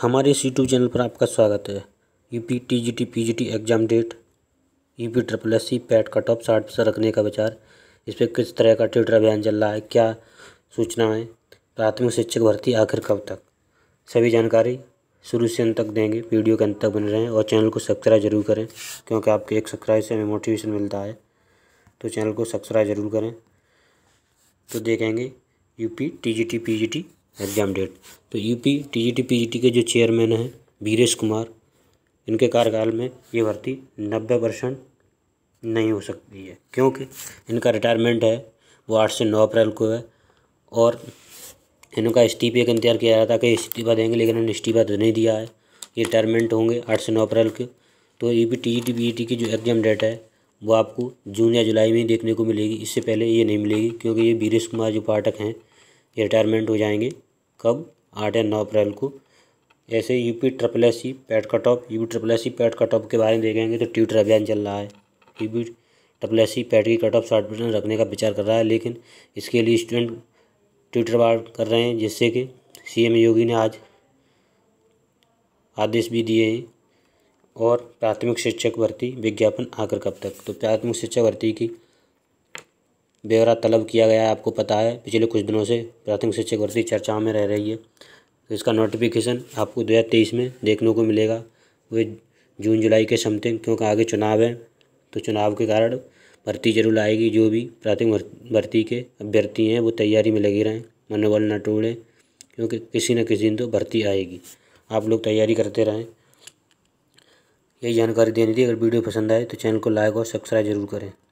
हमारे इस YouTube channel पर आपका स्वागत है U P T G T P G T exam date U P triple S C PET का टॉप साठ परसेंट रखने का विचार इस पर किस तरह का ट्विटर अभियान चल रहा है क्या सूचना है प्राथमिक शिक्षक भर्ती आखिर कब तक सभी जानकारी शुरू से अंत तक देंगे वीडियो के अंत तक बने रहें और चैनल को सब्सक्राइब जरूर करें क्योंकि आपके एक सब्सक्राइब से हमें मोटिवेशन मिलता है तो चैनल को सब्सक्राइब जरूर करें तो देखेंगे U P T G T P G T exam date तो यूपी टीजीटी पीजीटी के जो चेयरमैन हैं वीरेश कुमार इनके कार्यकाल में ये भर्ती नब्बे परसेंट नहीं हो सकती है क्योंकि इनका रिटायरमेंट है वो आठ से नौ अप्रैल को है और इनका इस्तीफे का इंतजार किया जाता है कि इस्तीफा देंगे लेकिन इन्होंने इस्तीफा तो नहीं दिया है ये रिटायरमेंट होंगे आठ से नौ अप्रैल के तो U P T G T T की जो एग्ज़ाम डेट है वो आपको जून या जुलाई में ही देखने को मिलेगी इससे पहले ये नहीं मिलेगी क्योंकि ये वीरेश कुमार जो पाठक हैं ये रिटायरमेंट हो जाएंगे कब आठ या नौ अप्रैल को ऐसे U P triple S C PET cut off U P triple S C PET cut off के बारे में देखेंगे तो ट्विटर अभियान चल रहा है U P triple S C PET की कट ऑफ साठ परसेंट रखने का विचार कर रहा है लेकिन इसके लिए स्टूडेंट ट्विटर वार कर रहे हैं जिससे कि सीएम योगी ने आज आदेश भी दिए हैं और प्राथमिक शिक्षक भर्ती विज्ञापन आकर कब तक तो प्राथमिक शिक्षक भर्ती की ब्यौरा तलब किया गया है आपको पता है पिछले कुछ दिनों से प्राथमिक शिक्षक भर्ती चर्चा में रह रही है तो इसका नोटिफिकेशन आपको दो हज़ार तेईस में देखने को मिलेगा वे जून जुलाई के समथिंग क्योंकि आगे चुनाव है तो चुनाव के कारण भर्ती जरूर आएगी जो भी प्राथमिक भर्ती के अभ्यर्थी हैं वो तैयारी में लगे रहें मनोबल न टोड़ें क्योंकि किसी न किसी दिन तो भर्ती आएगी आप लोग तैयारी करते रहें यही जानकारी देनी थी अगर वीडियो पसंद आए तो चैनल को लाइक और सब्सक्राइब जरूर करें